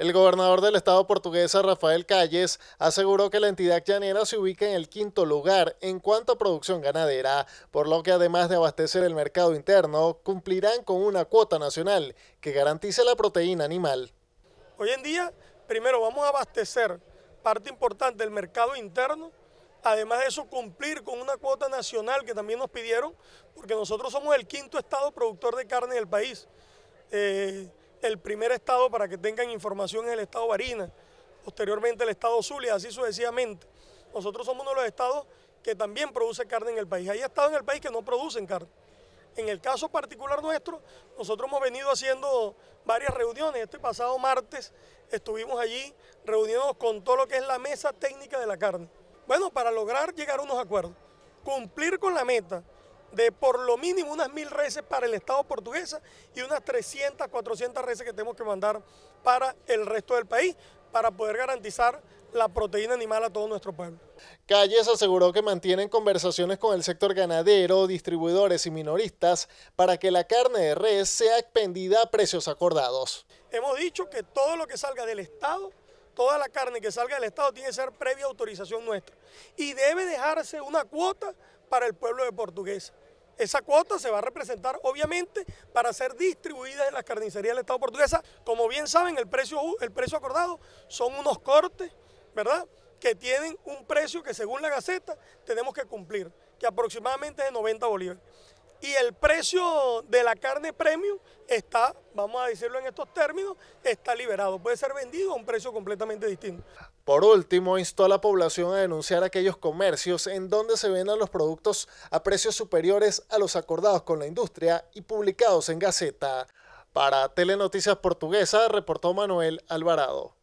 El gobernador del estado portuguesa, Rafael Calles, aseguró que la entidad llanera se ubica en el quinto lugar en cuanto a producción ganadera, por lo que además de abastecer el mercado interno, cumplirán con una cuota nacional que garantice la proteína animal. Hoy en día, primero vamos a abastecer parte importante del mercado interno, además de eso cumplir con una cuota nacional que también nos pidieron, porque nosotros somos el quinto estado productor de carne del país. Eh, el primer estado, para que tengan información, es el estado Barinas, posteriormente el estado Zulia, así sucesivamente. Nosotros somos uno de los estados que también produce carne en el país. Hay estados en el país que no producen carne. En el caso particular nuestro, nosotros hemos venido haciendo varias reuniones. Este pasado martes estuvimos allí reunidos con todo lo que es la mesa técnica de la carne. Bueno, para lograr llegar a unos acuerdos, cumplir con la meta, de por lo mínimo unas mil reses para el Estado portuguesa y unas 300, 400 reses que tenemos que mandar para el resto del país para poder garantizar la proteína animal a todo nuestro pueblo. Calles aseguró que mantienen conversaciones con el sector ganadero, distribuidores y minoristas para que la carne de res sea expendida a precios acordados. Hemos dicho que todo lo que salga del Estado, toda la carne que salga del Estado tiene que ser previa autorización nuestra y debe dejarse una cuota para el pueblo de Portuguesa. Esa cuota se va a representar, obviamente, para ser distribuida en las carnicerías del Estado portuguesa. Como bien saben, el precio, el precio acordado son unos cortes, ¿verdad? Que tienen un precio que según la Gaceta tenemos que cumplir, que aproximadamente es de 90 bolívares. Y el precio de la carne premium está, vamos a decirlo en estos términos, está liberado. Puede ser vendido a un precio completamente distinto. Por último, instó a la población a denunciar aquellos comercios en donde se vendan los productos a precios superiores a los acordados con la industria y publicados en Gaceta. Para Telenoticias Portuguesa, reportó Manuel Alvarado.